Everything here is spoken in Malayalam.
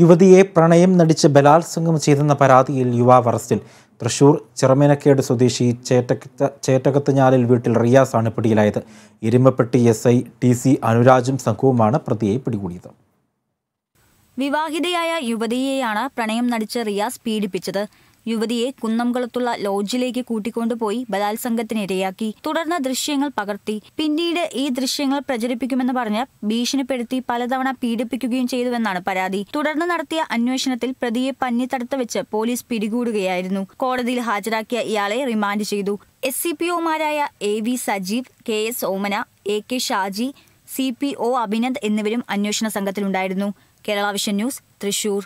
യുവതിയെ പ്രണയം നടിച്ച് ബലാത്സംഗം ചെയ്തെന്ന പരാതിയിൽ യുവാവ് അറസ്റ്റിൽ തൃശൂർ ചിറമേനക്കേട് സ്വദേശി ചേറ്റക്ക ചേറ്റകത്തുഞ്ഞാലിൽ വീട്ടിൽ റിയാസാണ് പിടിയിലായത് ഇരുമ്പപ്പെട്ടി എസ് ഐ ടി സി അനുരാജും സംഘവുമാണ് പ്രതിയെ പിടികൂടിയത് വിവാഹിതയായ യുവതിയെയാണ് പ്രണയം നടിച്ച് റിയാസ് പീഡിപ്പിച്ചത് യുവതിയെ കുന്നംകുളത്തുള്ള ലോഡ്ജിലേക്ക് കൂട്ടിക്കൊണ്ടുപോയി ബലാത്സംഗത്തിനിരയാക്കി തുടർന്ന് ദൃശ്യങ്ങൾ പകർത്തി പിന്നീട് ഈ ദൃശ്യങ്ങൾ പ്രചരിപ്പിക്കുമെന്ന് പറഞ്ഞ് ഭീഷണിപ്പെടുത്തി പലതവണ പീഡിപ്പിക്കുകയും ചെയ്തുവെന്നാണ് പരാതി തുടർന്ന് നടത്തിയ അന്വേഷണത്തിൽ പ്രതിയെ പഞ്ഞിത്തടുത്ത് വെച്ച് പോലീസ് പിടികൂടുകയായിരുന്നു കോടതിയിൽ ഹാജരാക്കിയ ഇയാളെ റിമാൻഡ് ചെയ്തു എസ് സി പി ഒമാരായ A V Sajeev K S Omana A K Shaji C P O Abhinand എന്നിവരും അന്വേഷണ സംഘത്തിലുണ്ടായിരുന്നു കേരള വിഷൻ ന്യൂസ് തൃശൂർ